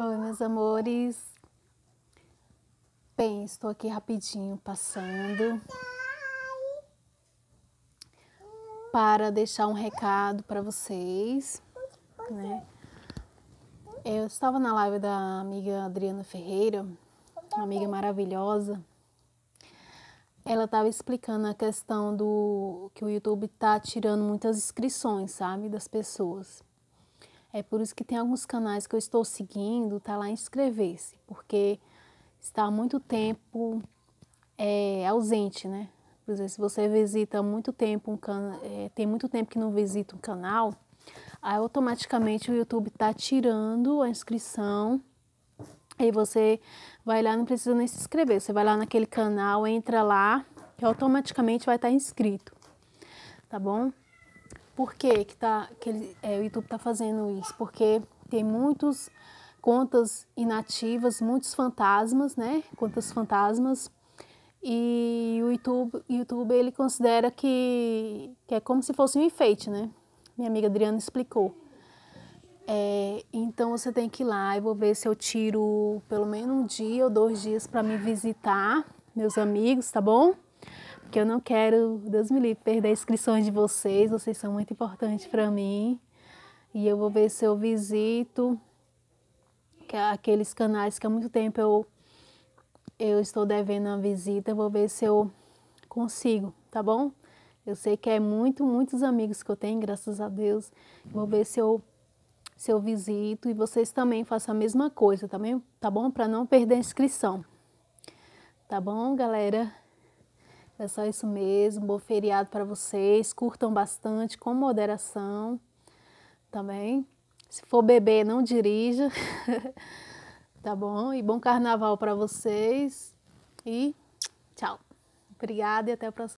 Oi, meus amores. Bem, estou aqui rapidinho passando para deixar um recado para vocês, né? Eu estava na live da amiga Adriana Ferreira, uma amiga maravilhosa. Ela estava explicando a questão do que o YouTube está tirando muitas inscrições, sabe, das pessoas. É por isso que tem alguns canais que eu estou seguindo, tá lá inscrever-se, porque está há muito tempo é, ausente, né? Por exemplo, se você visita muito tempo um can... É, tem muito tempo que não visita um canal, aí automaticamente o YouTube está tirando a inscrição Aí você vai lá, não precisa nem se inscrever. Você vai lá naquele canal, entra lá, que automaticamente vai estar tá inscrito. Tá bom? Por que, que, tá, que ele, é, o YouTube está fazendo isso? Porque tem muitas contas inativas, muitos fantasmas, né? Contas fantasmas. E o YouTube, YouTube ele considera que, que é como se fosse um enfeite, né? Minha amiga Adriana explicou. É, então você tem que ir lá e vou ver se eu tiro pelo menos um dia ou dois dias para me visitar, meus amigos, tá bom? que eu não quero, Deus me livre, perder inscrições de vocês, vocês são muito importantes para mim. E eu vou ver se eu visito é aqueles canais que há muito tempo eu, eu estou devendo uma visita, vou ver se eu consigo, tá bom? Eu sei que é muito, muitos amigos que eu tenho, graças a Deus. Vou ver se eu, se eu visito e vocês também façam a mesma coisa, também, tá, tá bom? Para não perder a inscrição. Tá bom, galera? É só isso mesmo. Bom feriado para vocês. Curtam bastante, com moderação também. Tá Se for beber, não dirija. tá bom? E bom carnaval para vocês. E tchau. Obrigada e até a próxima.